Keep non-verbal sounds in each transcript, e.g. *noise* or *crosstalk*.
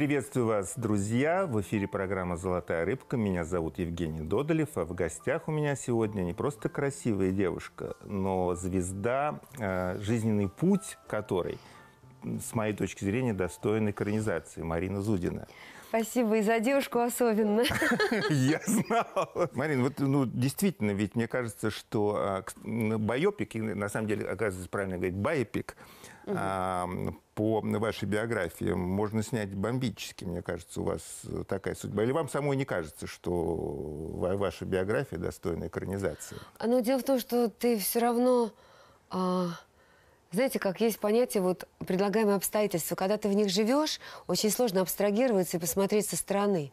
Приветствую вас, друзья! В эфире программа «Золотая рыбка». Меня зовут Евгений Додолев, а в гостях у меня сегодня не просто красивая девушка, но звезда, э, жизненный путь которой, с моей точки зрения, достоин экранизации Марина Зудина. Спасибо, и за девушку особенно. *laughs* Я знал. Марин, вот ну, действительно, ведь мне кажется, что а, байопик, на самом деле, оказывается, правильно говорить, байопик – а, по вашей биографии можно снять бомбически, мне кажется, у вас такая судьба. Или вам самой не кажется, что ваша биография достойна экранизации? А, Но ну, дело в том, что ты все равно... А знаете, как есть понятие вот предлагаемые обстоятельства. Когда ты в них живешь, очень сложно абстрагироваться и посмотреть со стороны.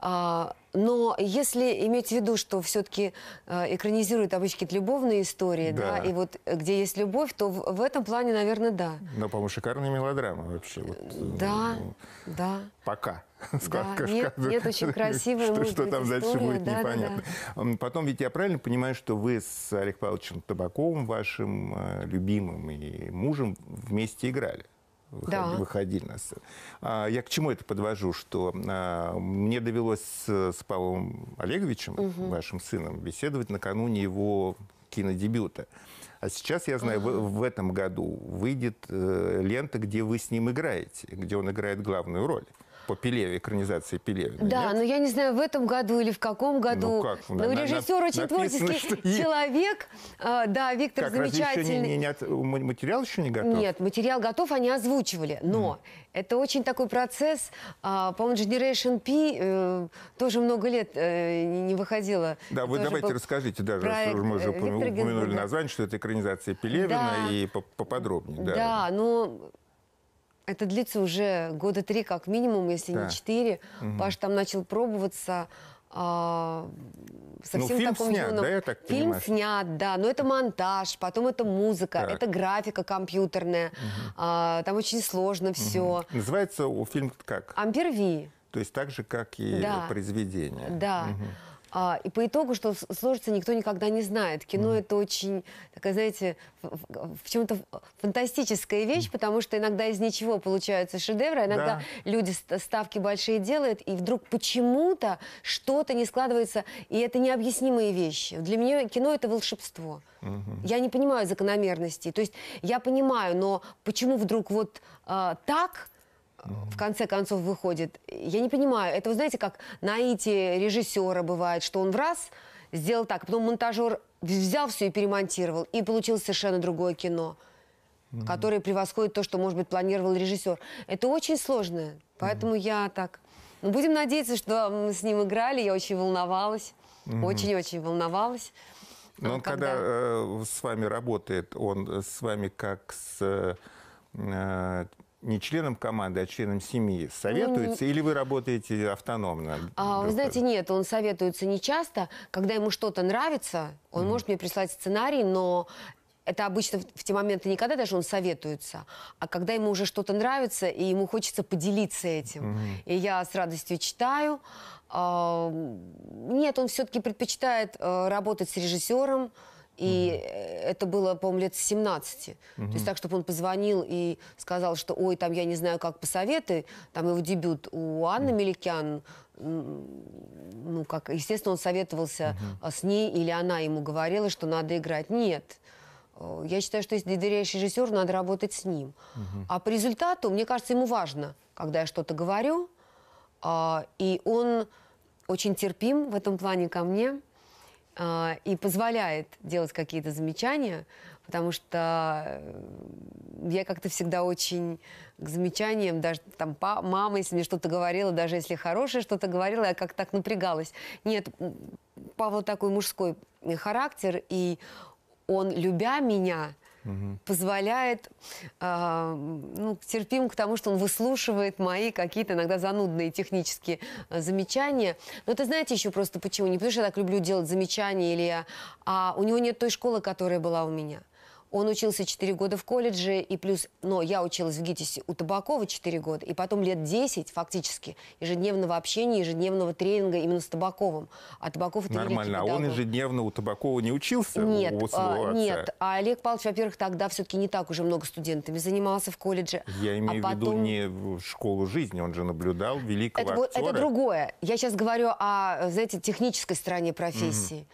А, но если иметь в виду, что все-таки э, экранизируют обычно какие-то любовные истории, да. да, и вот э, где есть любовь, то в, в этом плане, наверное, да. Но, по-моему, шикарная мелодрама вообще. Вот, да, ну, да. Пока. *laughs* сказка. Да, нет, нет, очень красивая что, что там история, дальше будет, да, непонятно. Да, Потом, ведь я правильно понимаю, что вы с Олег Павловичем Табаковым, вашим э, любимым и мужем, вместе играли? выходи, да. выходили на сцену. А, я к чему это подвожу, что а, мне довелось с, с Павлом Олеговичем, угу. вашим сыном, беседовать накануне его кинодебюта. А сейчас, я знаю, угу. в, в этом году выйдет э, лента, где вы с ним играете, где он играет главную роль по Пелеве, экранизации Пелевина. Да, нет? но я не знаю, в этом году или в каком ну году. Ну как? Но на, режиссер на, очень написано, творческий человек. А, да, Виктор как, замечательный. Разве еще не, не, не Материал еще не готов? Нет, материал готов, они озвучивали. Но mm. это очень такой процесс. А, По-моему, Generation P э, тоже много лет э, не выходила. Да, вы давайте расскажите даже, проект... мы уже упомянули Гензбурга. название, что это экранизация Пелевина, да. и поподробнее. Да, да ну это длится уже года три как минимум, если да. не четыре. Угу. Паш там начал пробоваться а, совсем ну, фильм таком снят, юном. Да, я так фильм понимаю. снят, да, но это монтаж, потом это музыка, так. это графика компьютерная, угу. а, там очень сложно все. Угу. Называется у фильм как? Амперви. То есть так же, как и да. произведение. Да. Угу. А, и по итогу, что сложится, никто никогда не знает. Кино mm. это очень, такая, знаете, в, в чем-то фантастическая вещь, потому что иногда из ничего получаются шедевры, иногда да. люди ставки большие делают, и вдруг почему-то что-то не складывается, и это необъяснимые вещи. Для меня кино это волшебство. Mm -hmm. Я не понимаю закономерностей. То есть я понимаю, но почему вдруг вот э, так? в конце концов выходит. Я не понимаю, это, вы знаете, как наитие режиссера бывает, что он в раз сделал так, а потом монтажер взял все и перемонтировал, и получилось совершенно другое кино, mm-hmm. которое превосходит то, что, может быть, планировал режиссер. Это очень сложно, поэтому mm-hmm. я так... Ну, будем надеяться, что а, мы с ним играли, я очень волновалась, очень-очень mm-hmm. Очень -очень волновалась. Но ну, он, когда, когда э, с вами работает, он с вами как с... Э, не членом команды, а членом семьи советуется, ну, или вы работаете автономно? А, вы знаете, нет, он советуется не часто. Когда ему что-то нравится, он mm. может мне прислать сценарий, но это обычно в те моменты никогда даже он советуется, а когда ему уже что-то нравится, и ему хочется поделиться этим. Mm И я с радостью читаю. А, нет, он все-таки предпочитает э, работать с режиссером, и mm-hmm. это было, по-моему, лет 17. Mm-hmm. То есть так, чтобы он позвонил и сказал, что, ой, там, я не знаю, как посоветы. Там его дебют у Анны mm-hmm. Меликян. Ну, как, естественно, он советовался mm-hmm. с ней, или она ему говорила, что надо играть. Нет. Э, я считаю, что если доверяешь режиссеру, надо работать с ним. Mm-hmm. А по результату, мне кажется, ему важно, когда я что-то говорю. А, и он очень терпим в этом плане ко мне. А, и позволяет делать какие-то замечания, потому что э, я как-то всегда очень к замечаниям, даже там мама, если мне что-то говорила, даже если хорошее что-то говорила, я как-то так напрягалась. Нет, Павла такой мужской э, характер, и он, любя меня, угу. позволяет э, ну, терпим к тому, что он выслушивает мои какие-то иногда занудные технические э, замечания. Но это знаете еще просто почему? Не потому что я так люблю делать замечания, или я, а у него нет той школы, которая была у меня. Он учился 4 года в колледже, и плюс, но я училась в ГИТИСе у Табакова 4 года, и потом лет 10 фактически ежедневного общения, ежедневного тренинга именно с Табаковым. А Табаков это Нормально, а он ежедневно у Табакова не учился? Нет, у а, нет. А Олег Павлович, во-первых, тогда все-таки не так уже много студентами занимался в колледже. Я а имею а потом... в виду не школу жизни, он же наблюдал великого это, актера. Это другое. Я сейчас говорю о, э, знаете, технической стороне профессии. Угу.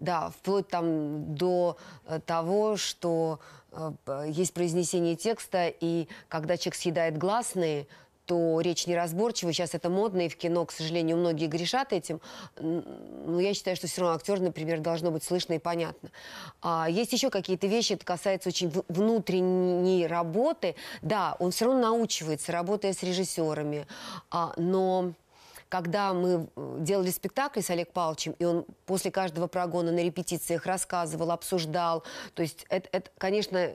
Да, вплоть там до э, того, что э, э, есть произнесение текста, и когда человек съедает гласные, то речь неразборчивая. Сейчас это модно, и в кино, к сожалению, многие грешат этим. Но я считаю, что все равно актер, например, должно быть слышно и понятно. А есть еще какие-то вещи, это касается очень внутренней работы. Да, он все равно научивается, работая с режиссерами. А, но когда мы э, делали спектакль с Олег Павловичем, и он после каждого прогона на репетициях рассказывал, обсуждал. То есть это, это конечно,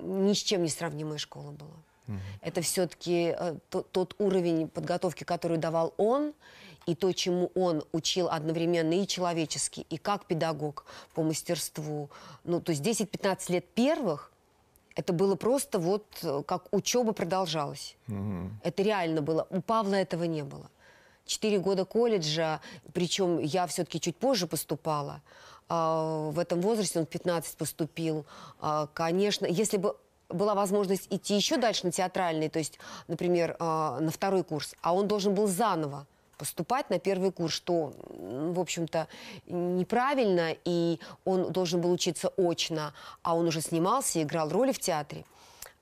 ни с чем не сравнимая школа была. Угу. Это все-таки э, тот уровень подготовки, который давал он, и то, чему он учил одновременно и человечески, и как педагог по мастерству. Ну, то есть 10-15 лет первых это было просто вот э, как учеба продолжалась. Угу. Это реально было. У Павла этого не было. Четыре года колледжа, причем я все-таки чуть позже поступала. А, в этом возрасте он в 15 поступил. А, конечно, если бы была возможность идти еще дальше на театральный, то есть, например, а, на второй курс, а он должен был заново поступать на первый курс, что, в общем-то, неправильно, и он должен был учиться очно, а он уже снимался и играл роли в театре.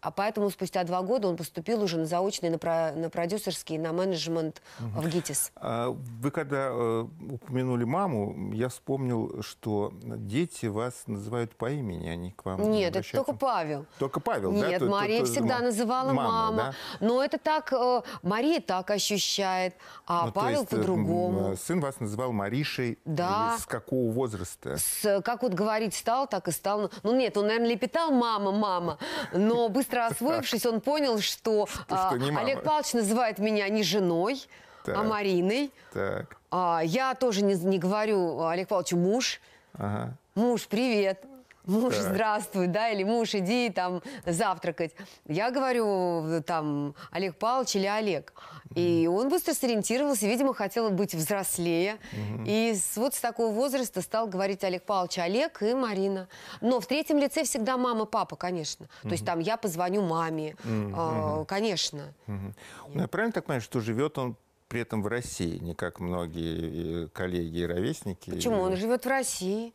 А поэтому спустя два года он поступил уже на заочный, на, про, на продюсерский, на менеджмент угу. в ГИТИС. А, вы когда э, упомянули маму, я вспомнил, что дети вас называют по имени, они а к вам Нет, обращаются. это только Павел. Только Павел, Нет, да? Нет, Мария то, то, всегда мам... называла мама. Да? Но это так, э, Мария так ощущает, а ну, Павел э, по-другому. Сын вас называл Маришей. Да. С какого возраста? С, как вот говорить стал, так и стал. Ну нет, он, наверное, лепетал мама, мама, но быстро быстро освоившись, он понял, что, а, что Олег Павлович называет меня не женой, а так. а Мариной. Так. А, я тоже не, не говорю а, Олег Павловичу муж. Ага. Муж, привет муж, так. здравствуй, да, или муж, иди там завтракать. Я говорю, там, Олег Павлович или Олег. Mm -hmm. И он быстро сориентировался, видимо, хотел быть взрослее. Mm -hmm. И с, вот с такого возраста стал говорить Олег Павлович Олег и Марина. Но в третьем лице всегда мама, папа, конечно. Mm -hmm. То есть там я позвоню маме, э, конечно. Ну, я правильно так понимаю, что живет он при этом в России, не как многие э, коллеги и ровесники. Почему? Он э, живет в России.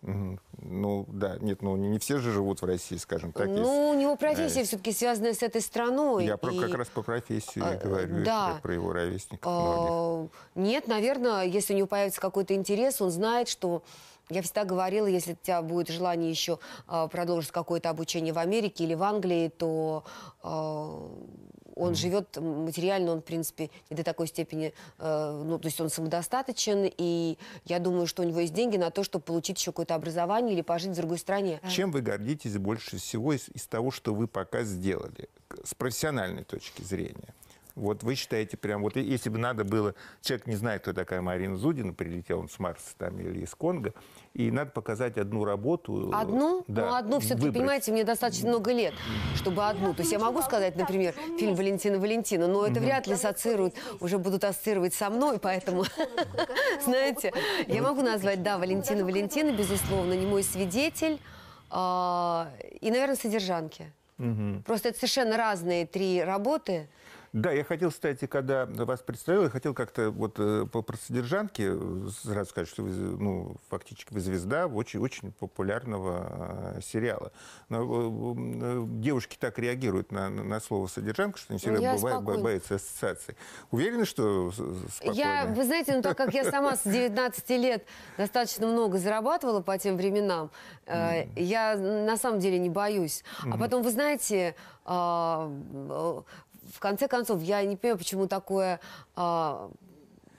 Ну, да, нет, ну не все же живут в России, скажем так. Ну, у него профессия все-таки связана с этой страной. Я и... про, как раз по профессии а, говорю, да. про его ровесников а, Нет, наверное, если у него появится какой-то интерес, он знает, что я всегда говорила, если у тебя будет желание еще а, продолжить какое-то обучение в Америке или в Англии, то э, он mm. живет материально, он, в принципе, не до такой степени, э, ну, то есть он самодостаточен, и я думаю, что у него есть деньги на то, чтобы получить еще какое-то образование или пожить в другой стране. А чем вы гордитесь больше всего из, из того, что вы пока сделали, с профессиональной точки зрения? Вот вы считаете прям, вот если бы надо было, человек не знает, кто такая Марина Зудина, прилетел он с Марса там или из Конго, и надо показать одну работу. Одну? Да, ну, одну все-таки, понимаете, мне достаточно много лет, чтобы одну. То есть я могу сказать, например, фильм «Валентина Валентина», но это угу. вряд ли ассоциируют, уже будут ассоциировать со мной, поэтому, *laughs* знаете, я могу назвать, да, «Валентина Валентина», безусловно, «Не мой свидетель», а, и, наверное, «Содержанки». Просто это совершенно разные три работы – да, я хотел, кстати, когда вас представил, я хотел как-то вот э, по про содержанки э, сразу сказать, что вы, ну, фактически вы звезда очень-очень популярного э, сериала. Но девушки так реагируют на, на слово содержанка, что они всегда ну, я бывают, спокойна. боятся ассоциаций. Уверены, что спокойно? Я, вы знаете, ну так как я сама с 19 лет достаточно много зарабатывала по тем временам, mm. я на самом деле не боюсь. Mm. А потом, вы знаете, а, в конце концов, я не понимаю, почему такое... А,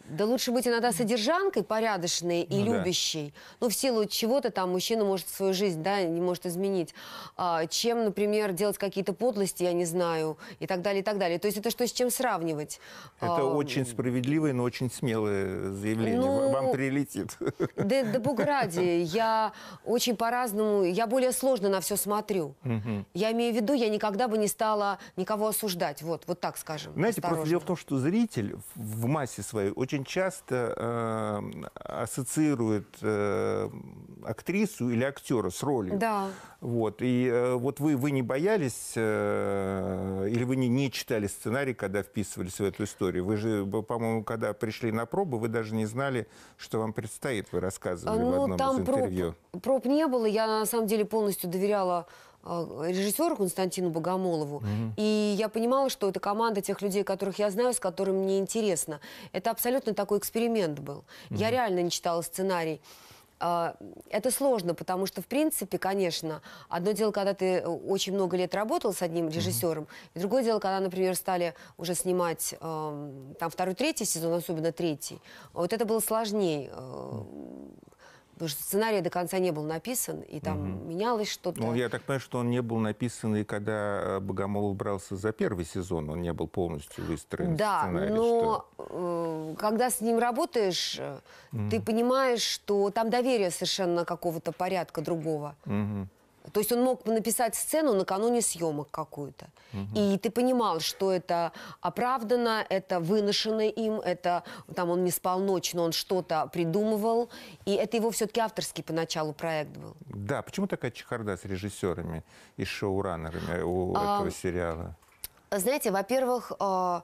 да лучше быть иногда содержанкой порядочной и ну, любящей, да. ну, в силу чего-то там мужчина может свою жизнь, да, не может изменить, а, чем, например, делать какие-то подлости, я не знаю, и так далее, и так далее. То есть это что с чем сравнивать? А, это а, очень справедливое, но очень смелое заявление. Ну, Вам прилетит. Да, да бог ради, я очень по-разному, я более сложно на все смотрю. Я имею в виду, я никогда бы не стала никого осуждать, вот, вот так скажем. Знаете, просто дело в том, что зритель в массе своей очень очень часто э, ассоциируют э, актрису или актера с ролью. Да. Вот. И э, вот вы, вы не боялись э, или вы не, не читали сценарий, когда вписывались в эту историю? Вы же, по-моему, когда пришли на пробу, вы даже не знали, что вам предстоит. Вы рассказывали ну, в одном там из интервью. Проб, проб не было. Я, на самом деле, полностью доверяла а, режиссеру Константину Богомолову. Угу. И я понимала, что это команда тех людей, которых я знаю, с которыми мне интересно. Это абсолютно такой эксперимент был. Угу. Я реально не читала сценарий. А, это сложно, потому что, в принципе, конечно, одно дело, когда ты э, очень много лет работал с одним режиссером, mm-hmm. и другое дело, когда, например, стали уже снимать э, там второй, третий сезон, особенно третий. Вот это было сложнее. mm Потому что сценарий до конца не был написан, и там угу. менялось что-то. Ну, я так понимаю, что он не был написан, и когда э, Богомолов брался за первый сезон, он не был полностью выстроен да, сценарий. но что... Э, когда с ним работаешь, угу. ты понимаешь, что там доверие совершенно какого-то порядка другого. Угу. То есть он мог написать сцену накануне съемок какую-то. Угу. И ты понимал, что это оправдано, это выношено им, это там он не спал ночь, но он что-то придумывал. И это его все-таки авторский поначалу проект был. Да, почему такая чехарда с режиссерами и шоураннерами э, у а, этого сериала? Знаете, во-первых, э,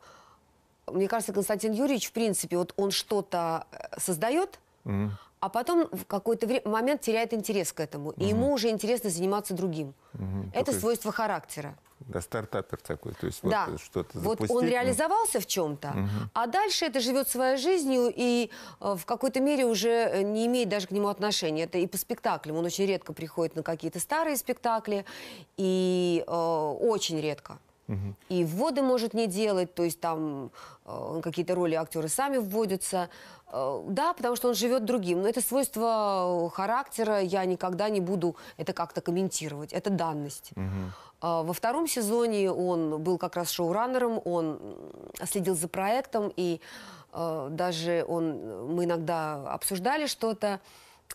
мне кажется, Константин Юрьевич, в принципе, вот он что-то э, создает, угу а потом в какой-то момент теряет интерес к этому, угу. и ему уже интересно заниматься другим. Угу, Это такой... свойство характера. Да, стартапер такой, то есть да. вот что-то Вот запустить, он ну. но... реализовался в чем-то, угу. а дальше это живет своей жизнью и э, в какой-то мере уже э, не имеет даже к нему отношения. Это и по спектаклям. Он очень редко приходит на какие-то старые спектакли, и э, очень редко. И вводы может не делать, то есть там э, какие-то роли актеры сами вводятся. Э, да, потому что он живет другим. Но это свойство характера, я никогда не буду это как-то комментировать. Это данность. Э, во втором сезоне он был как раз шоураннером, он э, следил за проектом, и э, даже он, мы иногда обсуждали что-то.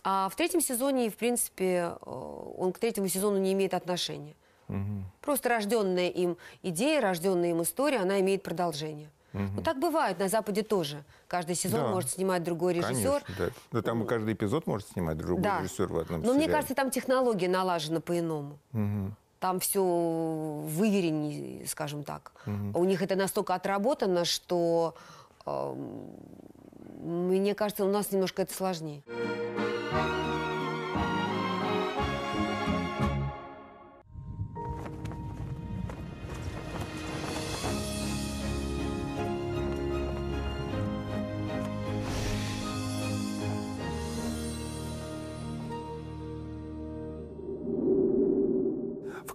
А в третьем сезоне, в принципе, э, он к третьему сезону не имеет отношения. Угу. Просто рожденная им идея, рожденная им история, она имеет продолжение. Угу. Ну, так бывает на Западе тоже. Каждый сезон да. может снимать другой режиссер. Конечно, да. да, там каждый эпизод может снимать другой да. режиссер в одном Но сериале. мне кажется, там технология налажена по-иному. Угу. Там все вывереннее, скажем так. Угу. У них это настолько отработано, что, э, мне кажется, у нас немножко это сложнее.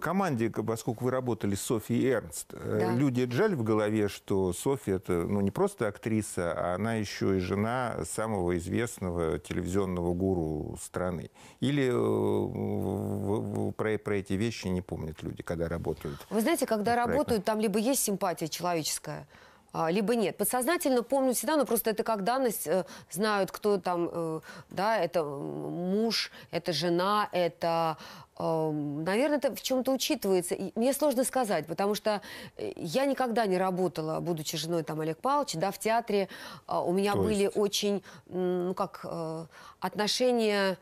команде, поскольку вы работали с Софией Эрнст, э, да. люди джаль в голове, что София это ну, не просто актриса, а она еще и жена самого известного телевизионного гуру страны. Или э, про, про эти вещи не помнят люди, когда работают? Вы знаете, когда работают, там либо есть симпатия человеческая, а, либо нет. Подсознательно помню всегда, но просто это как данность, э, знают, кто там, э, да, это муж, это жена, это эм, Наверное, это в чем-то учитывается. И мне сложно сказать, потому что э, я никогда не работала, будучи женой там Олег Павловича, да, в театре а, у меня То были есть? очень, ну как, отношения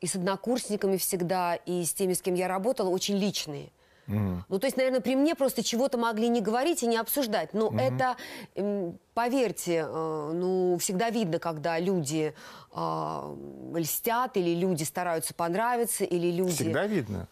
и с однокурсниками всегда, и с теми, с кем я работала, очень личные. Mm. Ну, то есть, наверное, при мне просто чего-то могли не говорить и не обсуждать. Но mm это, поверьте, э, ну, всегда видно, когда люди э, льстят, или люди стараются понравиться, или люди... Всегда видно?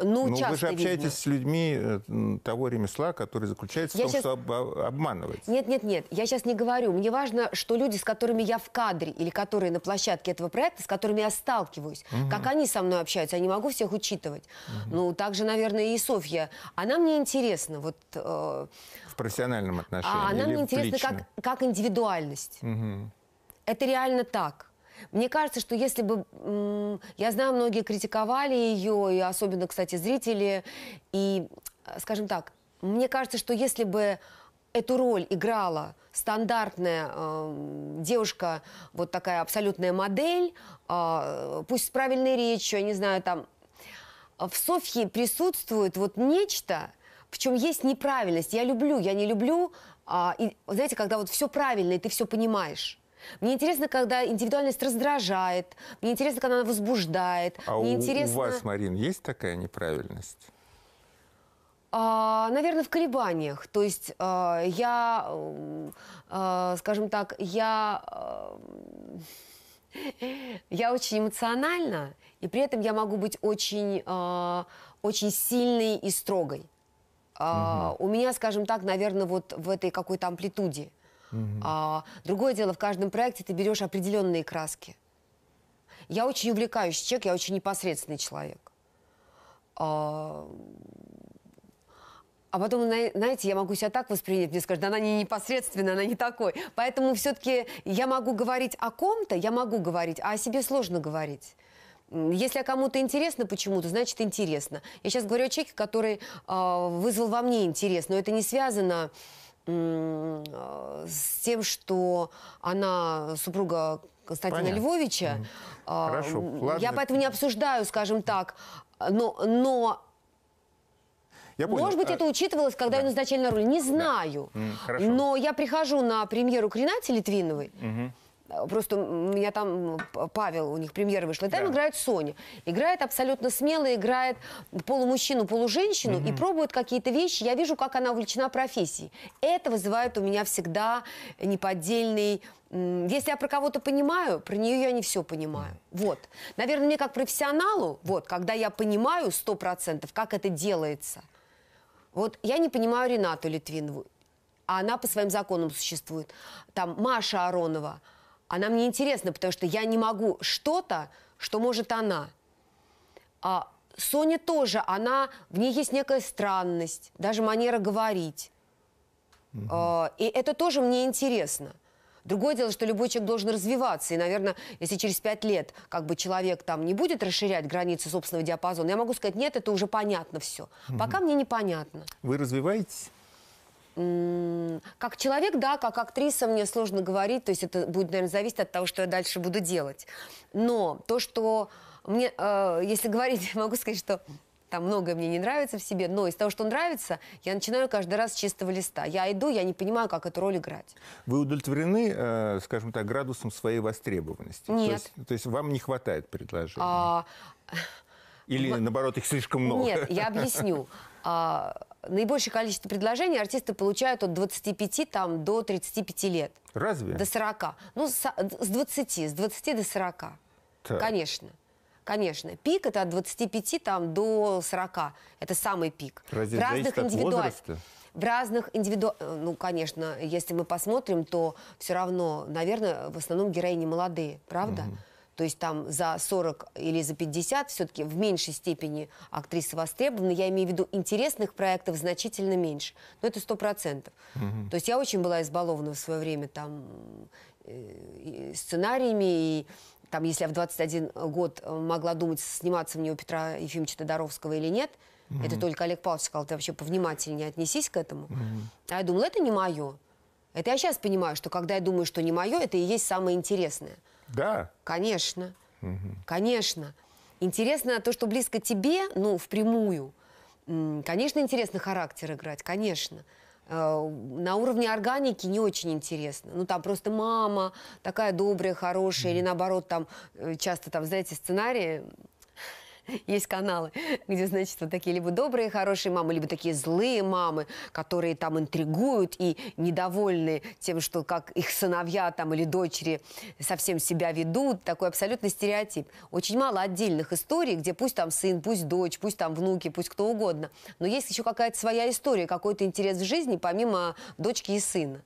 Ну, ну вы же общаетесь видно. с людьми э, того ремесла, который заключается я в том, сейчас... что а, обманывать. Нет, нет, нет, я сейчас не говорю. Мне важно, что люди, с которыми я в кадре или которые на площадке этого проекта, с которыми я сталкиваюсь, угу. как они со мной общаются, я не могу всех учитывать. Угу. Ну, также, наверное, и Софья. Она мне интересна, вот... Э... В профессиональном а отношении. А она мне интересна как, как индивидуальность. Угу. Это реально так. Мне кажется, что если бы... Я знаю, многие критиковали ее, и особенно, кстати, зрители. И, скажем так, мне кажется, что если бы эту роль играла стандартная э, девушка, вот такая абсолютная модель, э, пусть с правильной речью, я не знаю, там... В Софье присутствует вот нечто, в чем есть неправильность. Я люблю, я не люблю. А, и, знаете, когда вот все правильно, и ты все понимаешь. Мне интересно, когда индивидуальность раздражает. Мне интересно, когда она возбуждает. А мне у, интересно... у вас, Марин, есть такая неправильность? А, наверное, в колебаниях. То есть а, я, а, скажем так, я... Э, *laughs* я очень эмоциональна, и при этом я могу быть очень, э, очень сильной и строгой. Э, угу. У меня, скажем так, наверное, вот в этой какой-то амплитуде. А, другое дело, в каждом проекте ты берешь определенные краски. Я очень увлекающий человек, я очень непосредственный человек. А, а потом, знаете, я могу себя так воспринять, мне скажут, она не непосредственная, она не такой. Поэтому все-таки я могу говорить о ком-то, я могу говорить, а о себе сложно говорить. Если кому-то интересно почему-то, значит интересно. Я сейчас говорю о человеке, который э, вызвал во мне интерес, но это не связано э, Э, с тем, что она супруга Константина Понятно. Львовича. А, хорошо, ладно. Я поэтому не обсуждаю, скажем так. Но, но я понял. Может быть, а... это учитывалось, когда да. я назначали на роль. Не знаю. Да. хорошо. но я прихожу на премьеру «Кринати» Литвиновой. Угу. Просто у меня там Павел, у них премьера вышла. И там да. играет Соня. Играет абсолютно смело, играет полумужчину, полуженщину угу. и пробует какие-то вещи. Я вижу, как она увлечена профессией. Это вызывает у меня всегда неподдельный если я про кого-то понимаю, про нее я не все понимаю. Вот. Наверное, мне как профессионалу, вот, когда я понимаю 100%, как это делается, вот я не понимаю Ренату Литвинову, а она по своим законам существует. Там Маша Аронова, она а мне интересна, потому что я не могу что-то, что может она. А Соня тоже, она, в ней есть некая странность, даже манера говорить. Угу. А, и это тоже мне интересно. Другое дело, что любой человек должен развиваться. И, наверное, если через пять лет как бы человек там не будет расширять границы собственного диапазона, я могу сказать, нет, это уже понятно все. Угу. Пока мне непонятно. Вы развиваетесь? как человек, да, как актриса мне сложно говорить, то есть это будет, наверное, зависеть от того, что я дальше буду делать. Но то, что мне, э, если говорить, *laughs* могу сказать, что там многое мне не нравится в себе, но из того, что нравится, я начинаю каждый раз с чистого листа. Я иду, я не понимаю, как эту роль играть. Вы удовлетворены, э, скажем так, градусом своей востребованности? Нет. То есть, то есть вам не хватает предложений? А... Или, наоборот, их слишком много? Нет, я объясню. *laughs* А, наибольшее количество предложений артисты получают от 25 там, до 35 лет. Разве? До 40. Ну, с, 20, с 20 до 40. Так. Конечно. Конечно. Пик это от 25 там, до 40. Это самый пик. Разве в разных индивидуальных. В разных индивиду... Э, ну, конечно, если мы посмотрим, то все равно, наверное, в основном героини молодые, правда? Угу. То есть там за 40 или за 50 все-таки в меньшей степени актрисы востребованы. Я имею в виду интересных проектов значительно меньше. Но это 100%. Угу. То есть я очень была избалована в свое время там э, и сценариями и там, если я в 21 год э, могла думать, сниматься мне у Петра Ефимовича Тодоровского или нет, mm-hmm. это только Олег Павлович сказал, ты вообще повнимательнее отнесись к этому. Mm-hmm. А я думала, это не мое. Это я сейчас понимаю, что когда я думаю, что не мое, это и есть самое интересное. Да. Конечно. Угу. Конечно. Интересно то, что близко тебе, ну, впрямую. Конечно, интересно характер играть, конечно. Э, на уровне органики не очень интересно. Ну, там просто мама такая добрая, хорошая, mm. или наоборот, там э, часто, там, знаете, сценарии есть каналы, где, значит, вот такие либо добрые, хорошие мамы, либо такие злые мамы, которые там интригуют и недовольны тем, что как их сыновья там или дочери совсем себя ведут. Такой абсолютно стереотип. Очень мало отдельных историй, где пусть там сын, пусть дочь, пусть там внуки, пусть кто угодно. Но есть еще какая-то своя история, какой-то интерес в жизни, помимо дочки и сына.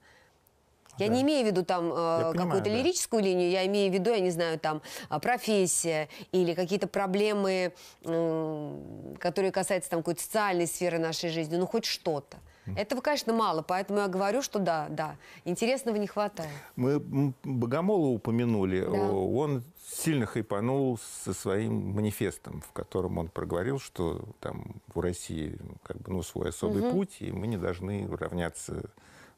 Я да. не имею в виду там э, какую-то да. лирическую линию, я имею в виду, я не знаю, там а, профессия или какие-то проблемы, э, которые касаются там какой-то социальной сферы нашей жизни, ну хоть что-то. Этого, конечно, мало, поэтому я говорю, что да, да, интересного не хватает. Мы Богомола упомянули. Да. Он сильно хайпанул со своим манифестом, в котором он проговорил, что там в России ну, как бы, ну, свой особый угу. путь, и мы не должны равняться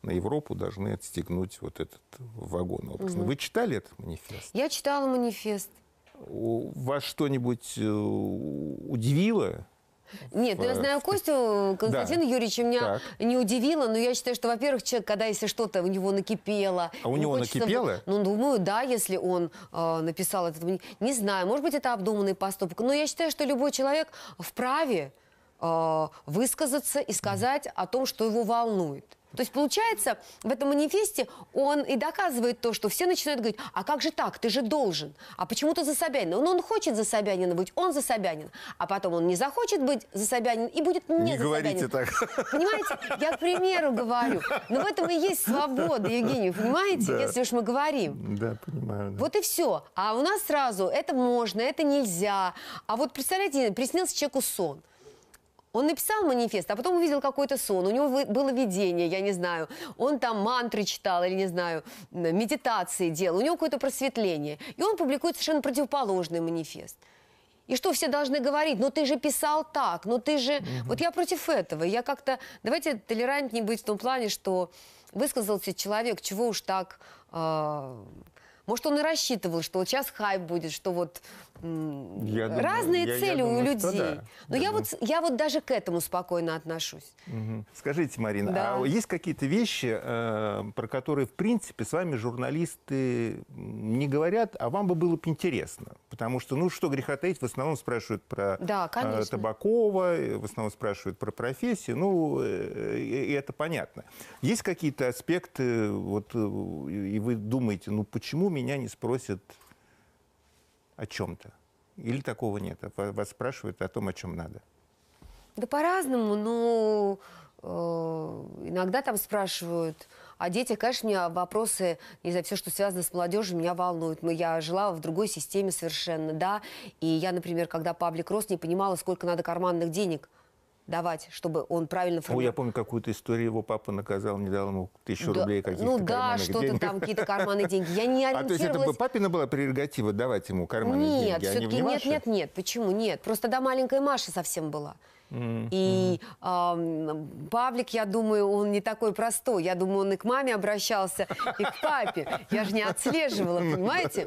на Европу должны отстегнуть вот этот вагон. Угу. Вы читали этот манифест? Я читала манифест. Вас что-нибудь э, удивило? Нет, ну, э, в... я знаю Костю Константина да. Юрьевича, меня так. не удивило, но я считаю, что, во-первых, человек, когда если что-то у него накипело... А у него хочется... накипело? Ну, думаю, да, если он э, написал этот... Не знаю, может быть, это обдуманный поступок, но я считаю, что любой человек вправе э, высказаться и сказать mm. о том, что его волнует. То есть, получается, в этом манифесте он и доказывает то, что все начинают говорить, а как же так, ты же должен, а почему ты за Собянина? Он, он хочет за Собянина быть, он за Собянина, а потом он не захочет быть за Собянина и будет не, не за говорите Собянина. так. Понимаете, я к примеру говорю, но в этом и есть свобода, Евгений, понимаете, да. если уж мы говорим. Да, понимаю. Да. Вот и все. А у нас сразу это можно, это нельзя. А вот представляете, приснился человеку сон – он написал манифест, а потом увидел какой-то сон, у него было видение, я не знаю, он там мантры читал или, не знаю, медитации делал, у него какое-то просветление. И он публикует совершенно противоположный манифест. И что все должны говорить? Ну ты же писал так, ну ты же... Угу. Вот я против этого. Я как-то... Давайте толерантнее быть в том плане, что высказался человек, чего уж так... Э может, он и рассчитывал, что вот сейчас хайп будет, что вот я разные думаю, цели я, я у думаю, людей. Да. Но я, я вот, я вот даже к этому спокойно отношусь. Угу. Скажите, Марина, да. а есть какие-то вещи, э, про которые, в принципе, с вами журналисты не говорят, а вам бы было бы интересно? Потому что, ну, что греха таить, в основном спрашивают про да, э, Табакова, э, в основном спрашивают про профессию, ну, э, э, и это понятно. Есть какие-то аспекты, вот, э, и вы думаете, ну, почему меня не спросят о чем-то. Или такого нет. А вас спрашивают о том, о чем надо. Да по-разному, но ну, э, иногда там спрашивают а дети, Конечно, меня вопросы, не знаю, все, что связано с молодежью, меня волнует. Мы, ну, я жила в другой системе совершенно, да. И я, например, когда паблик рос, не понимала, сколько надо карманных денег – давать, чтобы он правильно формировал. я помню, какую-то историю его папа наказал, не дал ему тысячу да, рублей каких-то Ну да, что-то там, какие-то *laughs* карманы деньги. Я не ориентировалась... А то есть это бы папина была прерогатива давать ему карманные деньги, а не Нет, нет, нет, нет. Почему нет? Просто да, маленькая Маша совсем была. Mm -hmm. И э, Павлик, я думаю, он не такой простой. Я думаю, он и к маме обращался, и к папе. Я же не отслеживала, понимаете?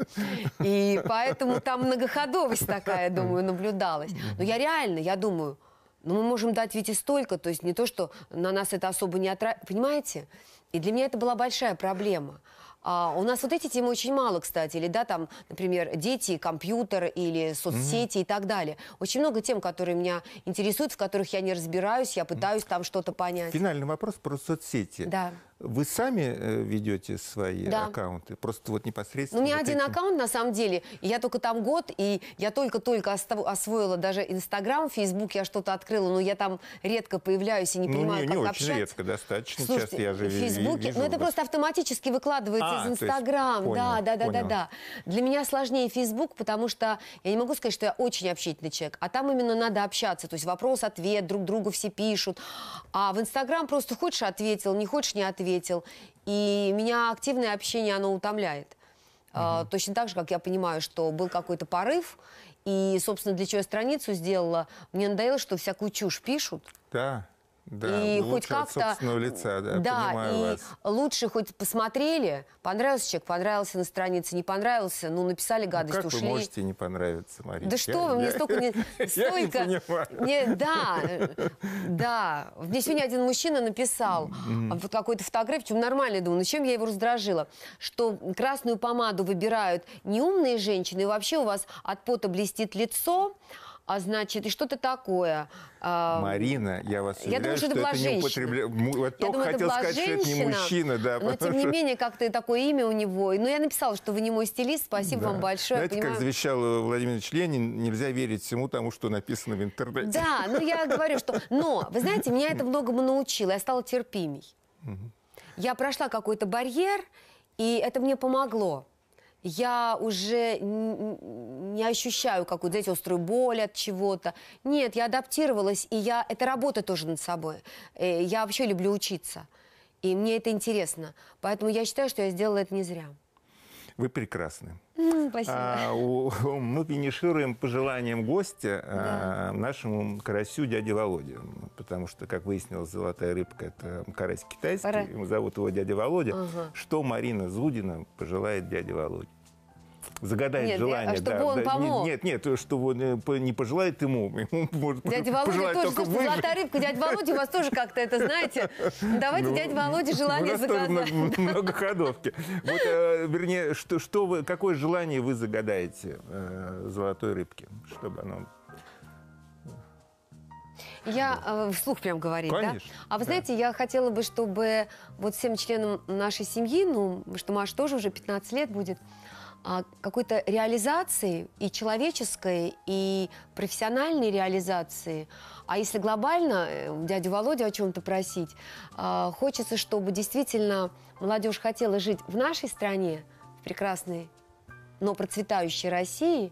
И поэтому там многоходовость такая, думаю, наблюдалась. Но я реально, я думаю, но мы можем дать ведь и столько, то есть не то, что на нас это особо не отражает. Понимаете? И для меня это была большая проблема. А у нас вот эти темы очень мало, кстати, или да, там, например, дети, компьютер или соцсети mm-hmm. и так далее. Очень много тем, которые меня интересуют, в которых я не разбираюсь, я пытаюсь mm-hmm. там что-то понять. Финальный вопрос про соцсети. Да. Вы сами э, ведете свои да. аккаунты? Просто вот непосредственно... У меня вот один этим... аккаунт, на самом деле. Я только там год, и я только-только освоила даже Инстаграм, Фейсбук я что-то открыла, но я там редко появляюсь и не ну, понимаю, не, как не общаться. очень редко, достаточно Слушайте, часто я же в Фейсбуке, ну это просто автоматически выкладывается а, из Инстаграм. да, да, да, да, да. Для меня сложнее Фейсбук, потому что я не могу сказать, что я очень общительный человек, а там именно надо общаться, то есть вопрос-ответ, друг другу все пишут. А в Инстаграм просто хочешь ответил, не хочешь не ответил ответил. И меня активное общение, оно утомляет. Угу. точно так же, как я понимаю, что был какой-то порыв, и, собственно, для чего я страницу сделала, мне надоело, что всякую чушь пишут. Да. Да, и хоть как-то... лица, да, да и вас. лучше хоть посмотрели, понравился человек, понравился на странице, не понравился, ну, написали ну, гадость, ну, как ушли. вы можете не понравиться, Мария? Да я, что вы, мне столько... Не, столько... *laughs* Я не понимаю. Не, да, э, да. Мне сегодня один мужчина написал вот какую-то фотографию, чем ну, нормально, думаю, ну, чем я его раздражила? Что красную помаду выбирают неумные женщины, и вообще у вас от пота блестит лицо, а значит, и что-то такое. А, Марина, я вас уверяю, я думаю, что, что это, была не употребляю. Вот только думаю, хотел сказать, женщина, что это не мужчина. Да, но, тем не менее, как-то такое имя у него. Но ну, я написала, что вы не мой стилист, спасибо да. вам большое. Знаете, понимаю... как завещал э, Владимир Ильич Ленин, нельзя верить всему тому, что написано в интернете. Да, ну я говорю, что... Но, вы знаете, меня это многому научило, я стала терпимей. Угу. Я прошла какой-то барьер, и это мне помогло я уже не ощущаю какую-то, знаете, острую боль от чего-то. Нет, я адаптировалась, и я, это работа тоже над собой. Э, я вообще люблю учиться, и мне это интересно. Поэтому я считаю, что я сделала это не зря. Вы прекрасны. Спасибо. А, у, мы финишируем пожеланием гостя а, да. а, нашему карасю дяде Володе. Потому что, как выяснилось, золотая рыбка – это карась китайский. Пора. Зовут его дядя Володя. Угу. Что Марина Зудина пожелает дяде Володе? загадает нет, а желание. А чтобы да, он да, помог. Нет, нет, что он э, не пожелает ему. *laughs* ему может, дядя Володя тоже, только вы золотая рыбка. Дядя Володя, у вас тоже как-то это, знаете. Давайте ну, дядя Володя желание загадать. Много, много ходовки. Вот, э, вернее, что, что вы, какое желание вы загадаете э, золотой рыбке, чтобы оно я э, вслух прям говорить, Конечно, да? А вы знаете, я хотела бы, чтобы вот всем членам нашей семьи, ну, что Маша тоже уже 15 лет будет, а, какой-то реализации и человеческой, и профессиональной реализации. А если глобально э, дядю Володю о чем-то просить, а, хочется, чтобы действительно молодежь хотела жить в нашей стране, в прекрасной, но процветающей России,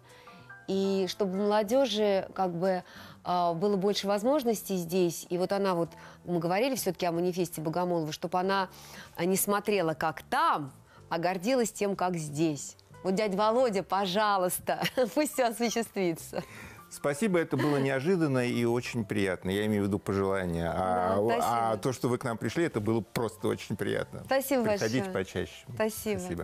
и чтобы молодежи как бы а, было больше возможностей здесь. И вот она вот, мы говорили все-таки о манифесте Богомолова, чтобы она не смотрела, как там, а гордилась тем, как здесь. Вот дядь Володя, пожалуйста, *laughs* пусть все осуществится. Спасибо, это было неожиданно и очень приятно. Я имею в виду пожелания. А, да, а то, что вы к нам пришли, это было просто очень приятно. Спасибо Приходите большое. Приходите почаще. Спасибо. спасибо.